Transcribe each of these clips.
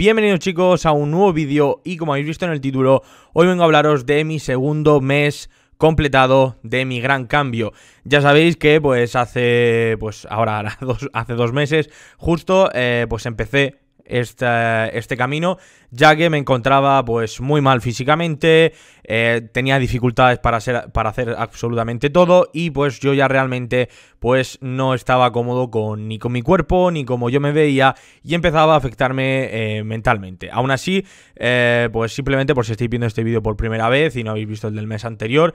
Bienvenidos chicos a un nuevo vídeo y como habéis visto en el título, hoy vengo a hablaros de mi segundo mes completado de mi gran cambio. Ya sabéis que pues hace, pues ahora, dos, hace dos meses justo, eh, pues empecé este, este, camino ya que me encontraba pues muy mal físicamente, eh, tenía dificultades para, ser, para hacer absolutamente todo y pues yo ya realmente pues no estaba cómodo con, ni con mi cuerpo ni como yo me veía y empezaba a afectarme eh, mentalmente. Aún así, eh, pues simplemente por si estáis viendo este vídeo por primera vez y no habéis visto el del mes anterior,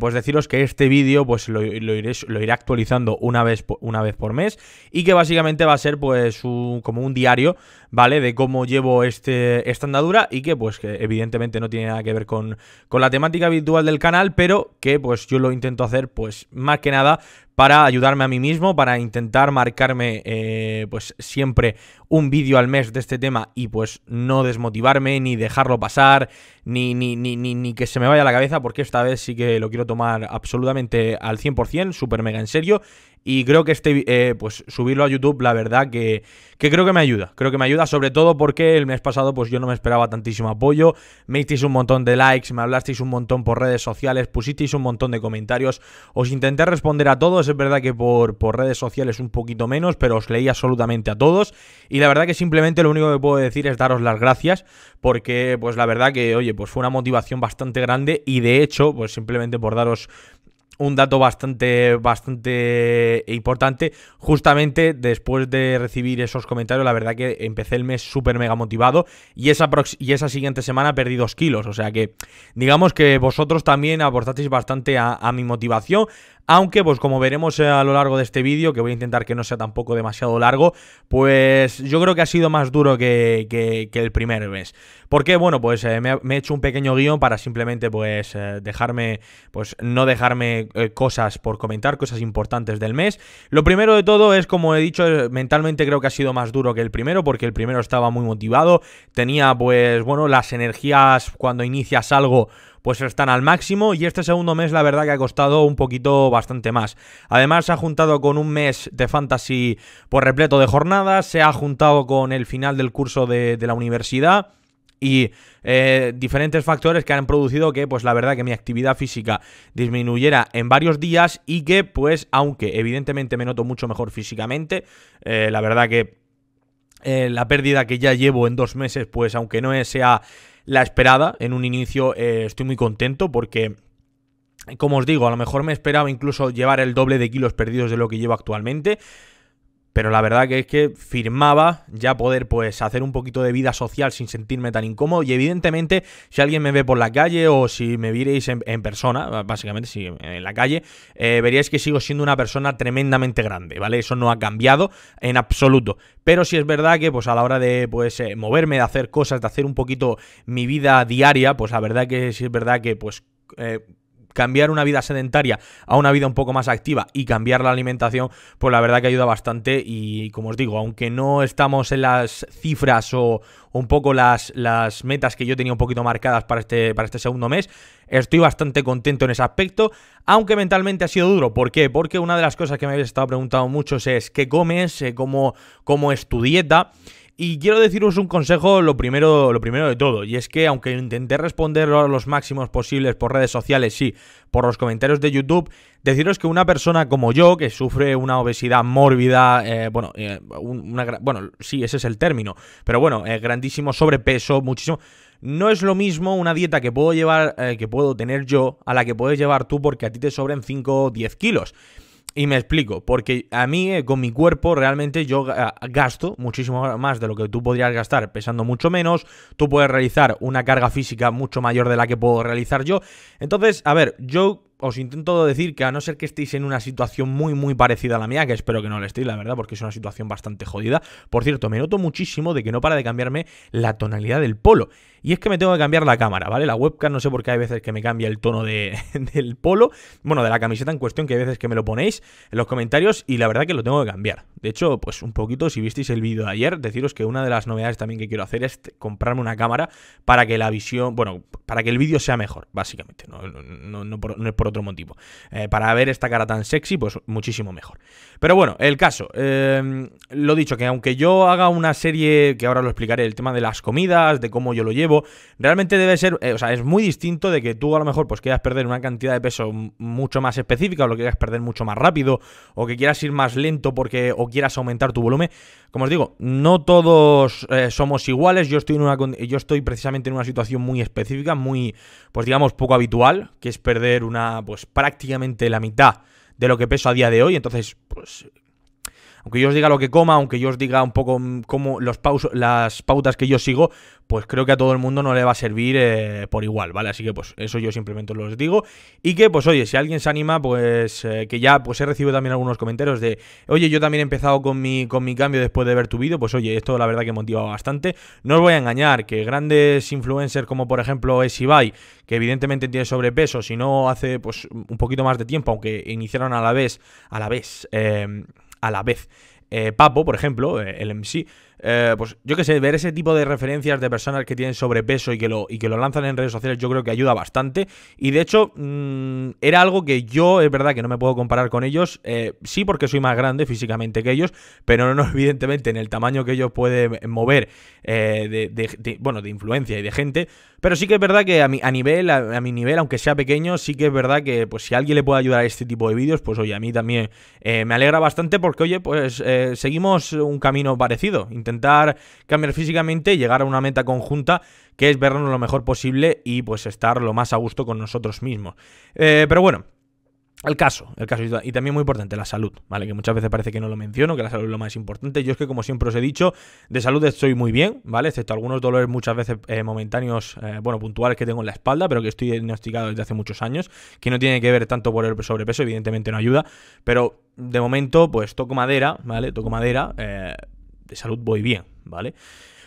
pues deciros que este vídeo pues lo, iré, actualizando una vez, una vez por mes y que básicamente va a ser pues como un diario, ¿vale? De cómo llevo este eh, esta andadura y que pues que evidentemente no tiene nada que ver con, con la temática habitual del canal, pero que pues yo lo intento hacer pues más que nada para ayudarme a mí mismo, para intentar marcarme eh, pues siempre un vídeo al mes de este tema y pues no desmotivarme, ni dejarlo pasar, ni, ni, ni, ni, que se me vaya la cabeza, porque esta vez sí que lo quiero tomar absolutamente al 100%, súper mega en serio. Y creo que este, eh, pues subirlo a YouTube, la verdad que, que creo que me ayuda. Creo que me ayuda, sobre todo porque el mes pasado, pues yo no me esperaba tantísimo apoyo. Me hicisteis un montón de likes, me hablasteis un montón por redes sociales, pusisteis un montón de comentarios. Os intenté responder a todos es verdad que por, por redes sociales un poquito menos, pero os leí absolutamente a todos. Y la verdad que simplemente lo único que puedo decir es daros las gracias, porque pues la verdad que, oye, pues fue una motivación bastante grande y de hecho, pues simplemente por daros un dato bastante, bastante importante. Justamente después de recibir esos comentarios, la verdad que empecé el mes súper mega motivado y esa, y esa siguiente semana perdí dos kilos. O sea que digamos que vosotros también aportasteis bastante a mi motivación, aunque, pues como veremos eh, a lo largo de este vídeo, que voy a intentar que no sea tampoco demasiado largo, pues yo creo que ha sido más duro que, el primer mes. Porque, bueno, pues eh, me, he hecho un pequeño guión para simplemente, pues, eh, dejarme, pues, no dejarme cosas por comentar, cosas importantes del mes. Lo primero de todo es, como he dicho, mentalmente creo que ha sido más duro que el primero, porque el primero estaba muy motivado, tenía, pues, bueno, las energías cuando inicias algo pues están al máximo y este segundo mes la verdad que ha costado un poquito bastante más. Además se ha juntado con un mes de fantasy por repleto de jornadas, se ha juntado con el final del curso de, la universidad y eh, diferentes factores que han producido que, pues la verdad, que mi actividad física disminuyera en varios días y que, pues, aunque evidentemente me noto mucho mejor físicamente, eh, la verdad que eh, la pérdida que ya llevo en dos meses, pues aunque no sea la esperada en un inicio. Eh, estoy muy contento porque... Como os digo, a lo mejor me esperaba incluso llevar el doble de kilos perdidos de lo que llevo actualmente. Pero la verdad que es que firmaba ya poder pues hacer un poquito de vida social sin sentirme tan incómodo. Y evidentemente, si alguien me ve por la calle o si me vierais en, persona, básicamente si en la calle, eh, veríais que sigo siendo una persona tremendamente grande, ¿vale? Eso no ha cambiado en absoluto. Pero si es verdad que pues a la hora de pues eh, moverme, de hacer cosas, de hacer un poquito mi vida diaria, pues la verdad que sí es verdad que pues... Eh, cambiar una vida sedentaria a una vida un poco más activa y cambiar la alimentación, pues la verdad que ayuda bastante y como os digo, aunque no estamos en las cifras o un poco las, las metas que yo tenía un poquito marcadas para este, para este segundo mes, estoy bastante contento en ese aspecto, aunque mentalmente ha sido duro. ¿Por qué? Porque una de las cosas que me habéis estado preguntando muchos es qué comes, eh, cómo, cómo es tu dieta. Y quiero deciros un consejo, lo primero, lo primero de todo, y es que aunque intenté responder a los máximos posibles por redes sociales, sí, por los comentarios de YouTube, deciros que una persona como yo, que sufre una obesidad mórbida, eh, bueno, eh, una, bueno, sí, ese es el término, pero bueno, eh, grandísimo sobrepeso, muchísimo... No es lo mismo una dieta que puedo llevar, que puedo tener yo, a la que puedes llevar tú porque a ti te sobren 5 o 10 kilos. Y me explico, porque a mí eh, con mi cuerpo realmente yo ah, gasto muchísimo más de lo que tú podrías gastar pesando mucho menos, tú puedes realizar una carga física mucho mayor de la que puedo realizar yo. Entonces, a ver, yo os intento decir que a no ser que estéis en una situación muy muy parecida a la mía, que espero que no lo estéis, la verdad, porque es una situación bastante jodida. Por cierto, me noto muchísimo de que no para de cambiarme la tonalidad del polo. Y es que me tengo que cambiar la cámara, ¿vale? La webcam, no sé por qué hay veces que me cambia el tono de, del polo, bueno, de la camiseta en cuestión, que hay veces que me lo ponéis en los comentarios y la verdad que lo tengo que cambiar. De hecho, pues un poquito, si visteis el vídeo de ayer, deciros que una de las novedades también que quiero hacer es comprarme una cámara para que la visión, bueno, para que el vídeo sea mejor, básicamente, no, es por otro motivo. Eh, para ver esta cara tan sexy, pues muchísimo mejor. Pero bueno, el caso, em, lo dicho, que aunque yo haga una serie, que ahora lo explicaré, el tema de las comidas, de cómo yo lo llevo, Realmente debe ser, eh, o sea, es muy distinto de que tú a lo mejor pues quieras perder una cantidad de peso mucho más específica o lo quieras perder mucho más rápido o que quieras ir más lento porque o quieras aumentar tu volumen. Como os digo, no todos eh, somos iguales. Yo estoy en una yo estoy precisamente en una situación muy específica, muy pues digamos poco habitual, que es perder una pues prácticamente la mitad de lo que peso a día de hoy, entonces pues aunque yo os diga lo que coma, aunque yo os diga un poco mm, como las pautas que yo sigo, pues creo que a todo el mundo no le va a servir eh, por igual, ¿vale? Así que pues eso yo simplemente os lo digo. Y que pues oye, si alguien se anima, pues eh, que ya pues he recibido también algunos comentarios de, oye, yo también he empezado con mi, con mi cambio después de ver tu vídeo, pues oye, esto la verdad que motiva bastante. No os voy a engañar, que grandes influencers como por ejemplo es que evidentemente tiene sobrepeso, si no hace pues un poquito más de tiempo, aunque iniciaron a la vez, a la vez, eh, a la vez. Eh, Papo, por ejemplo, eh, el MC, eh, pues yo que sé, ver ese tipo de referencias de personas que tienen sobrepeso y que lo, y que lo lanzan en redes sociales, yo creo que ayuda bastante. Y de hecho, mm, era algo que yo, es verdad que no me puedo comparar con ellos, eh, sí porque soy más grande físicamente que ellos, pero no, evidentemente en el tamaño que ellos pueden mover eh, de, bueno, de influencia y de gente. Pero sí que es verdad que a mi, a nivel, a, mi nivel, aunque sea pequeño, sí que es verdad que pues si alguien le puede ayudar a este tipo de vídeos, pues oye, a mí también me alegra bastante porque, oye, pues seguimos un camino parecido. Intentando intentar cambiar físicamente, llegar a una meta conjunta que es vernos lo mejor posible y pues estar lo más a gusto con nosotros mismos. Eh, pero bueno, el caso, el caso, y también muy importante, la salud, ¿vale? Que muchas veces parece que no lo menciono, que la salud es lo más importante. Yo es que, como siempre os he dicho, de salud estoy muy bien, ¿vale? Excepto algunos dolores muchas veces eh, momentáneos, eh, bueno, puntuales que tengo en la espalda, pero que estoy diagnosticado desde hace muchos años, que no tiene que ver tanto por el sobrepeso, evidentemente no ayuda, pero de momento, pues toco madera, ¿vale? Toco madera, eh, de salud voy bien, ¿vale?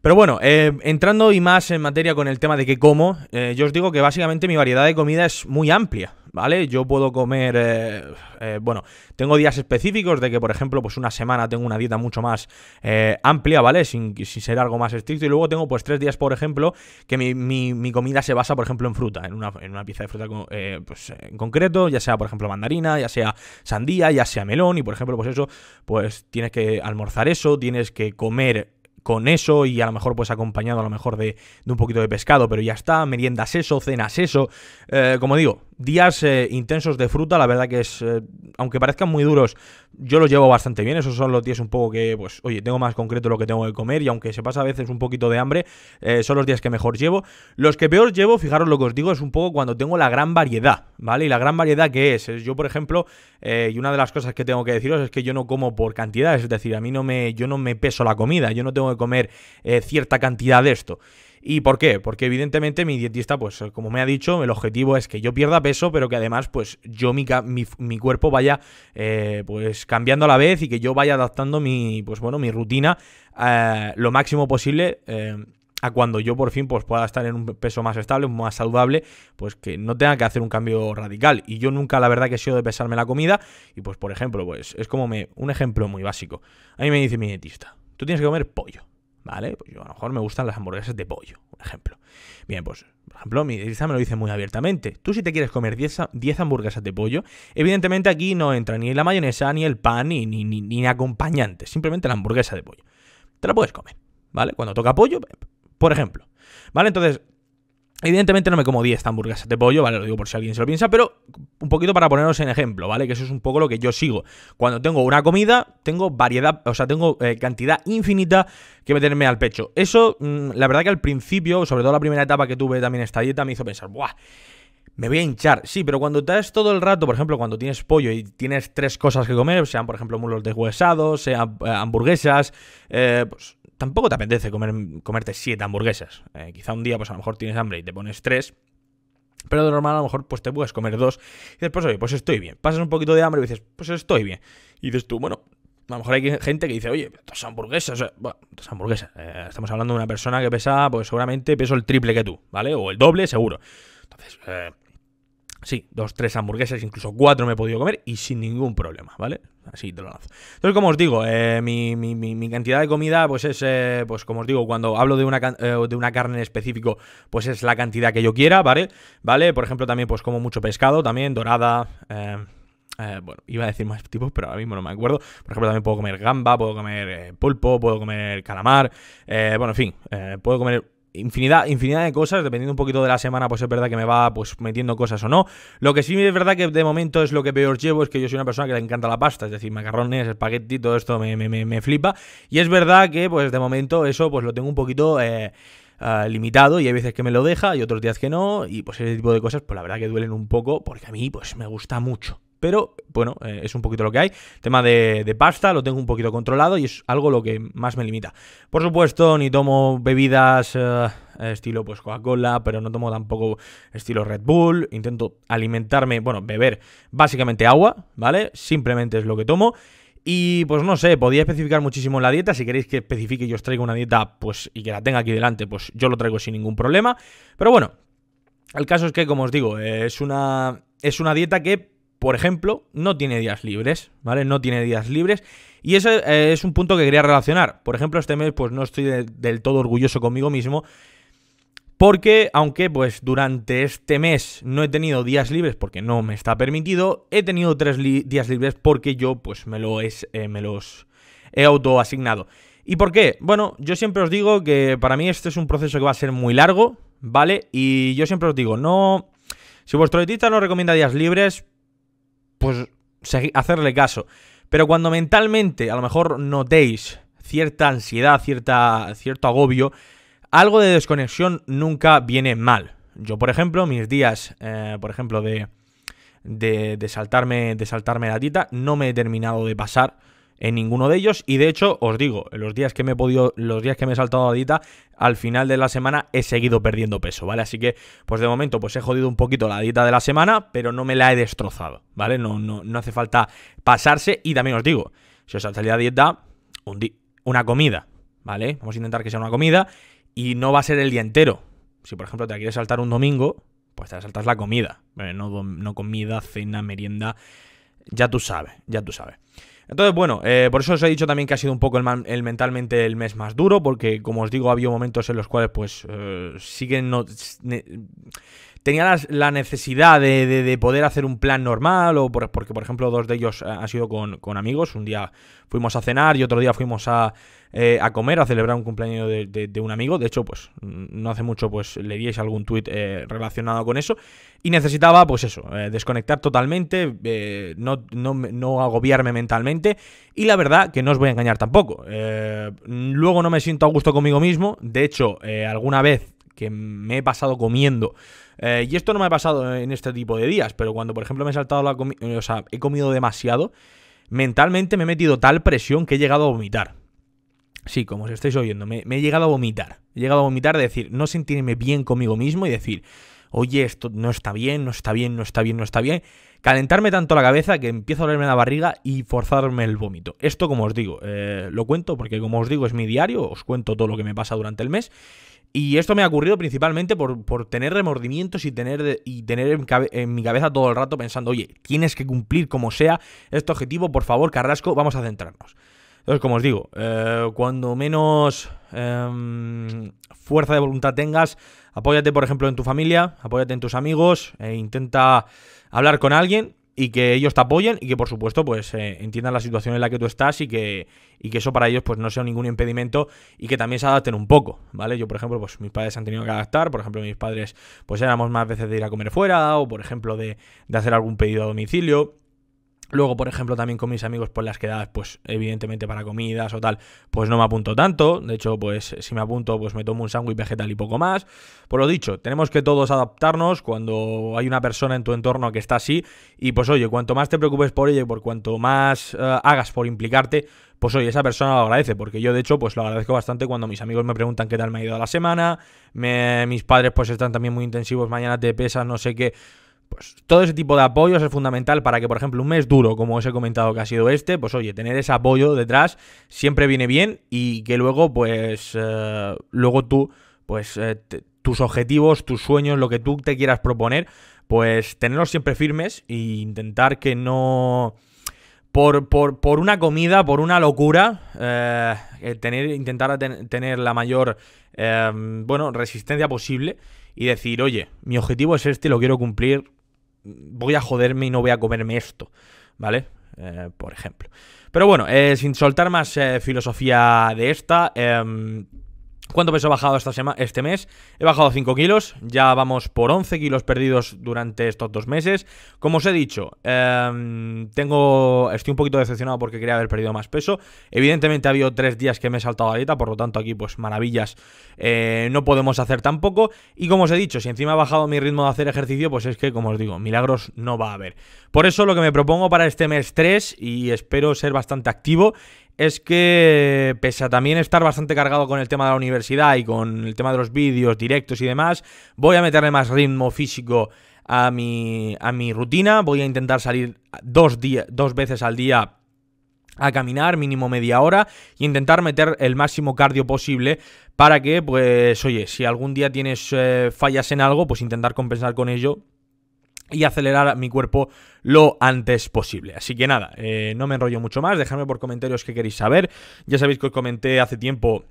Pero bueno, eh, entrando y más en materia con el tema de qué como, eh, yo os digo que básicamente mi variedad de comida es muy amplia. ¿vale? Yo puedo comer, eh, eh, bueno, tengo días específicos de que, por ejemplo, pues una semana tengo una dieta mucho más eh, amplia, ¿vale? Sin, sin, ser algo más estricto. Y luego tengo, pues, tres días, por ejemplo, que mi, comida se basa, por ejemplo, en fruta, en una, pieza de fruta pues, en concreto, ya sea, por ejemplo, mandarina, ya sea sandía, ya sea melón. Y, por ejemplo, pues eso, pues tienes que almorzar eso, tienes que comer con eso y a lo mejor pues acompañado a lo mejor de, un poquito de pescado, pero ya está, meriendas eso, cenas eso, como digo, días eh, intensos de fruta, la verdad que es, eh, aunque parezcan muy duros, yo los llevo bastante bien, esos son los días un poco que, pues, oye, tengo más concreto lo que tengo que comer y aunque se pasa a veces un poquito de hambre, eh, son los días que mejor llevo. Los que peor llevo, fijaros lo que os digo, es un poco cuando tengo la gran variedad, ¿vale? Y la gran variedad que es, yo por ejemplo, y una de las cosas que tengo que deciros es que yo no como por cantidad, es decir, a mí no me, yo no me peso la comida, yo no tengo que comer cierta cantidad de esto. ¿Y por qué? Porque evidentemente mi dietista, pues eh, como me ha dicho, el objetivo es que yo pierda peso, pero que además, pues yo mi, cuerpo vaya eh, pues cambiando a la vez y que yo vaya adaptando mi, pues bueno, mi rutina eh, lo máximo posible. a cuando yo por fin pues, pueda estar en un peso más estable, más saludable, pues que no tenga que hacer un cambio radical. Y yo nunca, la verdad, que he sido de pesarme la comida. Y pues, por ejemplo, pues es como me, un ejemplo muy básico. A mí me dice mi dietista, tú tienes que comer pollo. ¿Vale? Pues yo a lo mejor me gustan las hamburguesas de pollo, por ejemplo. Bien, pues, por ejemplo, mi dietista me lo dice muy abiertamente. Tú si te quieres comer 10 hamburguesas de pollo, evidentemente aquí no entra ni la mayonesa, ni el pan, ni, ni, ni acompañante, simplemente la hamburguesa de pollo. Te la puedes comer, ¿vale? Cuando toca pollo, por ejemplo. ¿Vale? Entonces, Evidentemente no me como 10 hamburguesas de pollo, ¿vale? Lo digo por si alguien se lo piensa, pero un poquito para poneros en ejemplo, ¿vale? Que eso es un poco lo que yo sigo. Cuando tengo una comida, tengo variedad, o sea, tengo eh, cantidad infinita que meterme al pecho. Eso, mm, la verdad que al principio, sobre todo la primera etapa que tuve también esta dieta, me hizo pensar, ¡buah! me voy a hinchar. Sí, pero cuando estás todo el rato, por ejemplo, cuando tienes pollo y tienes tres cosas que comer, sean, por ejemplo, mulos deshuesados, sean eh, hamburguesas, eh, pues tampoco te apetece comer, comerte siete hamburguesas. Eh, quizá un día, pues a lo mejor tienes hambre y te pones tres. Pero de normal a lo mejor pues te puedes comer dos. Y después pues oye, pues estoy bien. Pasas un poquito de hambre y dices, pues estoy bien. Y dices tú, bueno, a lo mejor hay gente que dice, oye, dos hamburguesas. Bueno, dos hamburguesas. Eh, estamos hablando de una persona que pesa, pues seguramente peso el triple que tú, ¿vale? O el doble, seguro. Entonces, eh, Sí, dos, tres hamburguesas, incluso cuatro me he podido comer y sin ningún problema, ¿vale? Así te lo lanzo. Entonces, como os digo, eh, mi, cantidad de comida, pues es, eh, pues como os digo, cuando hablo de una, eh, de una carne en específico, pues es la cantidad que yo quiera, ¿vale? ¿Vale? Por ejemplo, también pues como mucho pescado, también dorada... bueno, iba a decir más tipos, pero ahora mismo no me acuerdo. Por ejemplo, también puedo comer gamba, puedo comer pulpo, puedo comer calamar. bueno, en fin, puedo comer infinidad, infinidad de cosas, dependiendo un poquito de la semana, pues es verdad que me va pues metiendo cosas o no. Lo que sí es verdad que de momento es lo que peor llevo, es que yo soy una persona que le encanta la pasta, es decir, macarrones, espagueti, todo esto me, me, me flipa. Y es verdad que pues de momento eso pues lo tengo un poquito... Eh, ah, limitado y hay veces que me lo deja y otros días que no y pues ese tipo de cosas pues la verdad que duelen un poco porque a mí pues me gusta mucho pero bueno, eh, es un poquito lo que hay. Tema de, pasta, lo tengo un poquito controlado y es algo lo que más me limita. Por supuesto, ni tomo bebidas eh, estilo pues Coca-Cola, pero no tomo tampoco estilo Red Bull. Intento alimentarme, bueno, beber básicamente agua, ¿vale? Simplemente es lo que tomo. Y pues no sé, podía especificar muchísimo la dieta. Si queréis que especifique y os traiga una dieta, pues y que la tenga aquí delante, pues yo lo traigo sin ningún problema. Pero bueno, el caso es que, como os digo, eh, es una, es una dieta que por ejemplo, no tiene días libres, ¿vale? No tiene días libres. Y ese eh, es un punto que quería relacionar. Por ejemplo, este mes pues no estoy del todo orgulloso conmigo mismo. Porque aunque pues durante este mes no he tenido días libres porque no me está permitido, he tenido tres días libres porque yo pues me, lo es, eh, me los he autoasignado. ¿Y por qué? Bueno, yo siempre os digo que para mí este es un proceso que va a ser muy largo, ¿vale? Y yo siempre os digo, no... Si vuestro editista no recomienda días libres, pues hacerle caso. Pero cuando mentalmente a lo mejor notéis cierta ansiedad, cierta, cierto agobio, algo de desconexión nunca viene mal. Yo, por ejemplo, mis días, eh, por ejemplo, de, de, de, saltarme, de saltarme la tita, no me he terminado de pasar en ninguno de ellos. Y de hecho, os digo, los días que me he podido, los días que me he saltado La dieta, al final de la semana he seguido perdiendo peso, ¿vale? Así que, pues de momento, pues he jodido un poquito la dieta de la semana, pero no me la he destrozado, ¿vale? No, no, no hace falta pasarse. Y también os digo, si os saltáis la dieta, un una comida, ¿vale? Vamos a intentar que sea una comida y no va a ser el día entero. Si, por ejemplo, te quieres saltar un domingo, pues te saltas la comida. No, no comida, cena, merienda. Ya tú sabes, ya tú sabes. Entonces, bueno, eh, por eso os he dicho también que ha sido un poco el, mentalmente el mes más duro, porque como os digo, había habido momentos en los cuales pues eh, siguen... No, tenía la necesidad de, poder hacer un plan normal, o porque, por ejemplo, dos de ellos eh, han sido con, amigos. Un día fuimos a cenar y otro día fuimos a, eh, comer, a celebrar un cumpleaños de, un amigo. De hecho, pues no hace mucho pues leíais algún tuit eh, relacionado con eso. Y necesitaba, pues eso, desconectar totalmente, no, agobiarme mentalmente. Y la verdad que no os voy a engañar tampoco. luego no me siento a gusto conmigo mismo. De hecho, alguna vez que me he pasado comiendo eh, y esto no me ha pasado en este tipo de días, pero cuando, por ejemplo, me he saltado la comida, o sea, he comido demasiado, mentalmente me he metido tal presión que he llegado a vomitar. Sí, como os estáis oyendo, me, he llegado a vomitar. He llegado a vomitar, de decir, no sentirme bien conmigo mismo y decir, oye, esto no está bien, no está bien, no está bien, no está bien. Calentarme tanto la cabeza que empiezo a dolerme la barriga y forzarme el vómito. Esto, como os digo, eh, lo cuento porque, como os digo, es mi diario, os cuento todo lo que me pasa durante el mes. Y esto me ha ocurrido principalmente por, tener remordimientos y tener, y tener en, mi cabeza todo el rato pensando, oye, tienes que cumplir como sea este objetivo, por favor, Carrasco, vamos a centrarnos. Entonces, como os digo, eh, cuando menos em, fuerza de voluntad tengas, apóyate, por ejemplo, en tu familia, apóyate en tus amigos, e intenta hablar con alguien, y que ellos te apoyen y que por supuesto pues eh, entiendan la situación en la que tú estás y que, y que eso para ellos pues no sea ningún impedimento y que también se adapten un poco, ¿vale? Yo por ejemplo pues mis padres han tenido que adaptar, por ejemplo mis padres pues éramos más veces de ir a comer fuera o por ejemplo de, de hacer algún pedido a domicilio Luego, por ejemplo, también con mis amigos, pues las quedadas, pues evidentemente para comidas o tal, pues no me apunto tanto. De hecho, pues si me apunto, pues me tomo un sándwich vegetal y poco más. Por lo dicho, tenemos que todos adaptarnos cuando hay una persona en tu entorno que está así. Y pues oye, cuanto más te preocupes por ella y por cuanto más eh, hagas por implicarte, pues oye, esa persona lo agradece, porque yo de hecho pues lo agradezco bastante cuando mis amigos me preguntan qué tal me ha ido la semana, mis padres pues están también muy intensivos, mañana te pesas, no sé qué, pues todo ese tipo de apoyos es fundamental para que, por ejemplo, un mes duro, como os he comentado que ha sido este, pues oye, tener ese apoyo detrás siempre viene bien y que luego, pues, eh, luego tú, pues, eh, tus objetivos, tus sueños, lo que tú te quieras proponer, pues tenerlos siempre firmes e intentar que no... Por, por, por una comida, por una locura, eh, tener, intentar tener la mayor bueno, resistencia posible y decir, oye, mi objetivo es este, lo quiero cumplir, voy a joderme y no voy a comerme esto, ¿vale? Eh, por ejemplo. Pero bueno, eh, sin soltar más eh, filosofía de esta, em, ¿Cuánto peso he bajado esta este mes? He bajado 5 kilos, ya vamos por 11 kilos perdidos durante estos dos meses. Como os he dicho, em, tengo, estoy un poquito decepcionado porque quería haber perdido más peso. Evidentemente ha habido 3 días que me he saltado la dieta, por lo tanto aquí pues maravillas eh, no podemos hacer tampoco. Y como os he dicho, si encima ha bajado mi ritmo de hacer ejercicio, pues es que, como os digo, milagros no va a haber. Por eso lo que me propongo para este mes 3, y espero ser bastante activo, es que, pese a también estar bastante cargado con el tema de la universidad y con el tema de los vídeos, directos y demás, voy a meterle más ritmo físico a mi, a mi rutina. Voy a intentar salir dos, dos veces al día a caminar mínimo media hora e intentar meter el máximo cardio posible para que, pues, oye, si algún día tienes eh, fallas en algo, pues intentar compensar con ello y acelerar mi cuerpo lo antes posible. Así que nada, eh, no me enrollo mucho más, dejadme por comentarios qué queréis saber. Ya sabéis que os comenté hace tiempo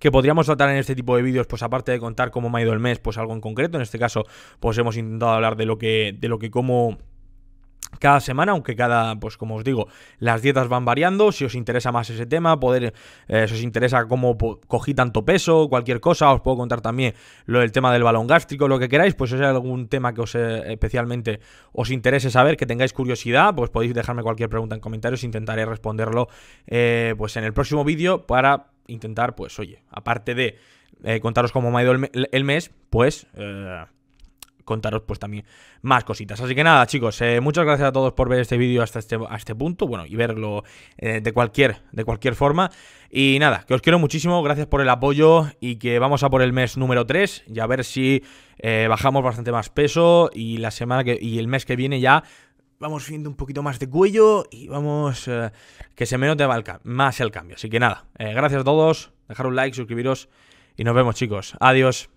que podríamos tratar en este tipo de vídeos, pues aparte de contar cómo me ha ido el mes, pues algo en concreto. En este caso, pues hemos intentado hablar de lo que, de lo que como cada semana, aunque cada, pues como os digo, las dietas van variando. Si os interesa más ese tema, poder, eh, si os interesa cómo cogí tanto peso, cualquier cosa, os puedo contar también lo del tema del balón gástrico, lo que queráis, pues si es algún tema que os eh, especialmente os interese saber, que tengáis curiosidad, pues podéis dejarme cualquier pregunta en comentarios, intentaré responderlo eh, pues en el próximo vídeo para intentar, pues oye, aparte de contaros cómo me ha ido el mes, pues contaros pues también más cositas. Así que nada, chicos, eh, muchas gracias a todos por ver este vídeo hasta este, este punto, bueno, y verlo eh, de, cualquier, de cualquier forma. Y nada, que os quiero muchísimo, gracias por el apoyo y que vamos a por el mes número 3 y a ver si eh, bajamos bastante más peso y la semana que, y el mes que viene ya vamos viendo un poquito más de cuello y vamos que se me note más el cambio. Así que nada, gracias a todos, dejar un like, suscribiros y nos vemos chicos. Adiós.